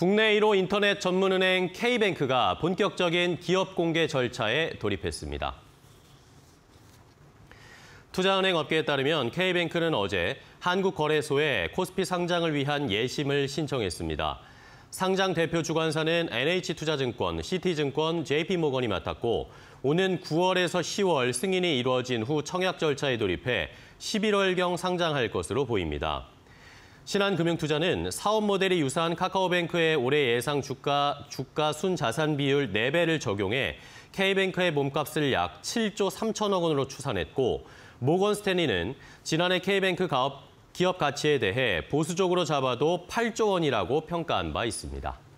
국내 1호 인터넷 전문은행 K뱅크가 본격적인 기업 공개 절차에 돌입했습니다. 투자은행 업계에 따르면 K뱅크는 어제 한국거래소에 코스피 상장을 위한 예심을 신청했습니다. 상장 대표 주관사는 NH투자증권, 시티증권, JP모건이 맡았고 오는 9월에서 10월 승인이 이루어진 후 청약 절차에 돌입해 11월경 상장할 것으로 보입니다. 신한금융투자는 사업 모델이 유사한 카카오뱅크의 올해 예상 주가, 주가 순자산 비율 4배를 적용해 K뱅크의 몸값을 약 7조 3천억 원으로 추산했고 모건 스탠리는 지난해 K뱅크 가업, 기업 가치에 대해 보수적으로 잡아도 8조 원이라고 평가한 바 있습니다.